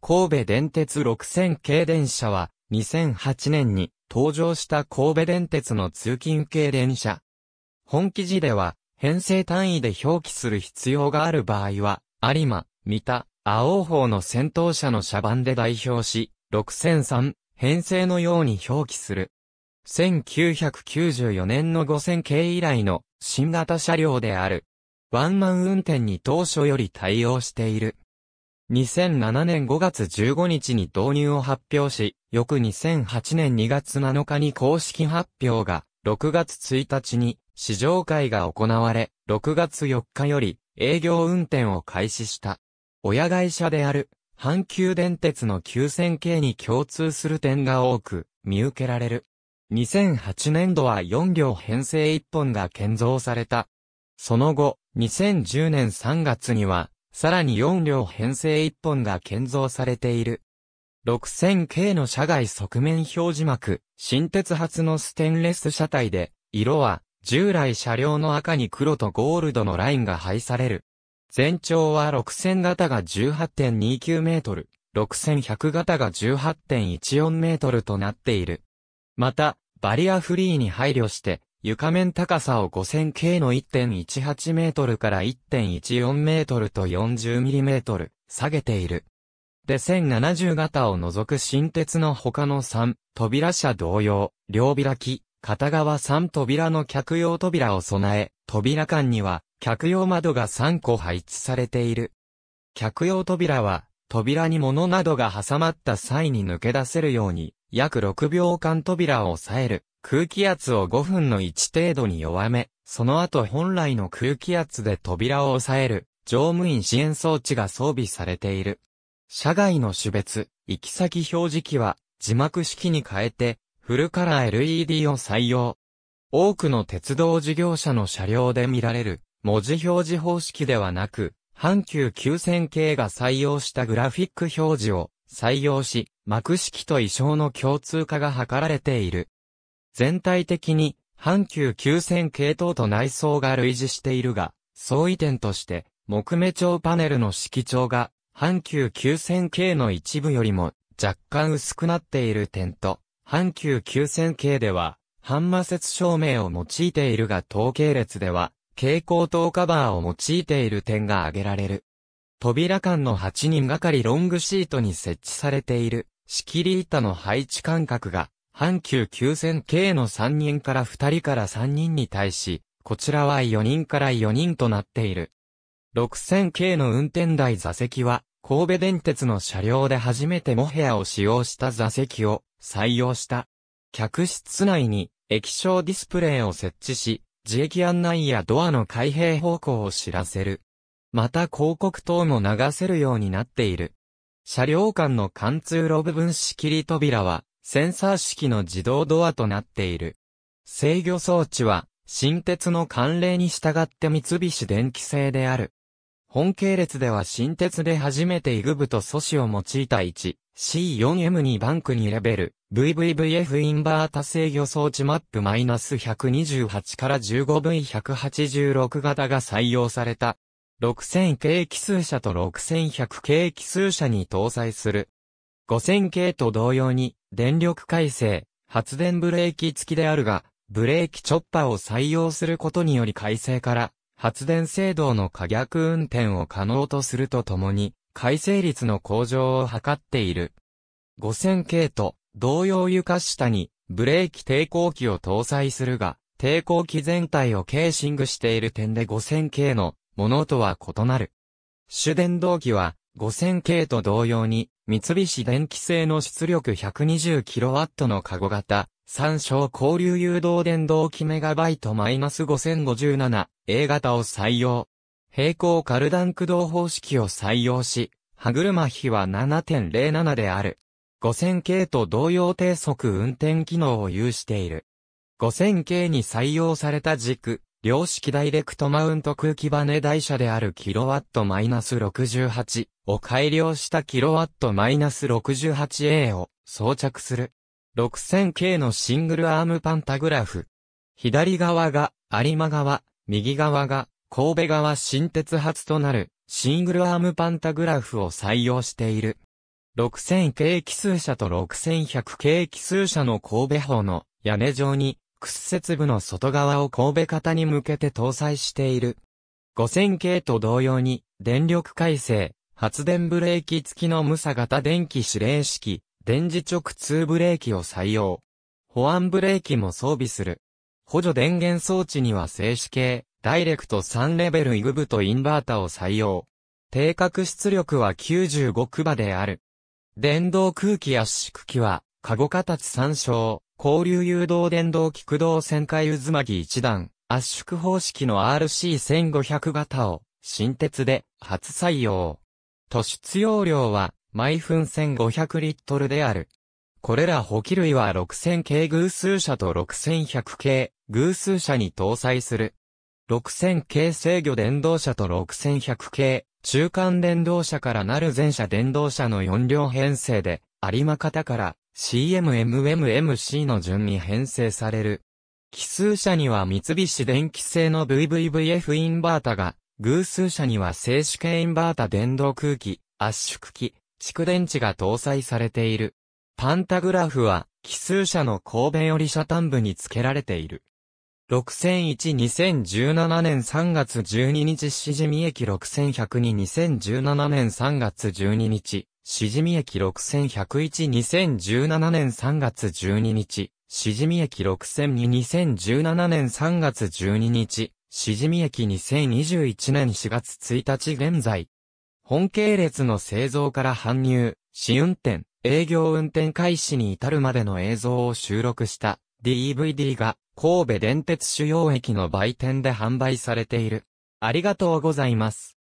神戸電鉄6000系電車は、2008年に登場した神戸電鉄の通勤系電車。本記事では、編成単位で表記する必要がある場合は、有馬、三田、青方の先頭車の車番で代表し、6003、編成のように表記する。1994年の5000系以来の新型車両である。ワンマン運転に当初より対応している。2007年5月15日に導入を発表し、翌2008年2月7日に公式発表が、6月1日に試乗会が行われ、6月4日より営業運転を開始した。親会社である、阪急電鉄の9000系に共通する点が多く、見受けられる。2008年度は4両編成1本が建造された。その後、2010年3月には、さらに4両編成1本が建造されている。6000系の車外側面表示膜、新鉄発のステンレス車体で、色は従来車両の赤に黒とゴールドのラインが配される。全長は6000型が18.29メートル、6100型が18.14メートルとなっている。また、バリアフリーに配慮して、床面高さを 5000K の1.18メートルから1.14メートルと40ミリメートル下げている。で1070型を除く新鉄の他の3、扉車同様、両開き、片側3扉の客用扉を備え、扉間には客用窓が3個配置されている。客用扉は、扉に物などが挟まった際に抜け出せるように、約6秒間扉を抑える空気圧を5分の1程度に弱め、その後本来の空気圧で扉を抑える、乗務員支援装置が装備されている。車外の種別、行き先表示器は、字幕式に変えて、フルカラー LED を採用。多くの鉄道事業者の車両で見られる、文字表示方式ではなく、阪急9000系が採用したグラフィック表示を採用し、幕式と衣装の共通化が図られている。全体的に、阪急9000系統と内装が類似しているが、相違点として、木目調パネルの色調が、阪急9 0 0 0系の一部よりも若干薄くなっている点と、阪急9 0 0 0系では、半魔節照明を用いているが統計列では、蛍光灯カバーを用いている点が挙げられる。扉間の8人がかりロングシートに設置されている、仕切り板の配置間隔が、阪急9000系の3人から2人から3人に対し、こちらは4人から4人となっている。6000系の運転台座席は、神戸電鉄の車両で初めてモヘアを使用した座席を採用した。客室内に液晶ディスプレイを設置し、自駅案内やドアの開閉方向を知らせる。また広告等も流せるようになっている。車両間の貫通路部分仕切り扉は、センサー式の自動ドアとなっている。制御装置は、新鉄の慣例に従って三菱電機製である。本系列では新鉄で初めてイグブと素子を用いた 1C4M2 バンクにレベル VVVF インバータ制御装置マップ -128 から 15V186 型が採用された。6000系奇数車と6100系奇数車に搭載する。5000系と同様に電力改正、発電ブレーキ付きであるが、ブレーキチョッパーを採用することにより改正から、発電制度の可逆運転を可能とするとともに、改正率の向上を図っている。5000系と同様床下にブレーキ抵抗器を搭載するが、抵抗器全体をケーシングしている点で5000系のものとは異なる。主電動機は5000系と同様に三菱電機製の出力 120kW のカゴ型、参照交流誘導電動機メガバイトマイナス -5057A 型を採用。平行カルダン駆動方式を採用し、歯車比は7.07である。5000系と同様低速運転機能を有している。5000系に採用された軸、量式ダイレクトマウント空気バネ台車であるキロワットマイナス68を改良したキロワットマイナス 68A を装着する。6000K のシングルアームパンタグラフ。左側が有馬側、右側が神戸側新鉄発となるシングルアームパンタグラフを採用している。6000K 奇数車と6 1 0 0系奇数車の神戸方の屋根上に屈折部の外側を神戸型に向けて搭載している。5000系と同様に、電力改正、発電ブレーキ付きの無差型電気指令式、電磁直通ブレーキを採用。保安ブレーキも装備する。補助電源装置には静止系、ダイレクト3レベルイグブとインバータを採用。定格出力は95クバである。電動空気圧縮機は、カゴ形参照。交流誘導電動駆動旋回渦巻き一段、圧縮方式の RC1500 型を、新鉄で初採用。突出容量は、毎分1500リットルである。これら補給類は6000系偶数車と6100系偶数車に搭載する。6000系制御電動車と6100系中間電動車からなる全車電動車の4両編成で、有馬方から CMMMMC の順に編成される。奇数車には三菱電機製の VVVF インバータが、偶数車には静止系インバータ電動空気、圧縮機、蓄電池が搭載されている。パンタグラフは、奇数車の神戸より車端部に付けられている。6001-2017年3月12日しじみ駅6102-2017年3月12日、しじみ駅6101-2017年3月12日、しじみ駅6002-2017年3月12日、しじみ駅2021年4月1日現在。本系列の製造から搬入、試運転、営業運転開始に至るまでの映像を収録した DVD が神戸電鉄主要駅の売店で販売されている。ありがとうございます。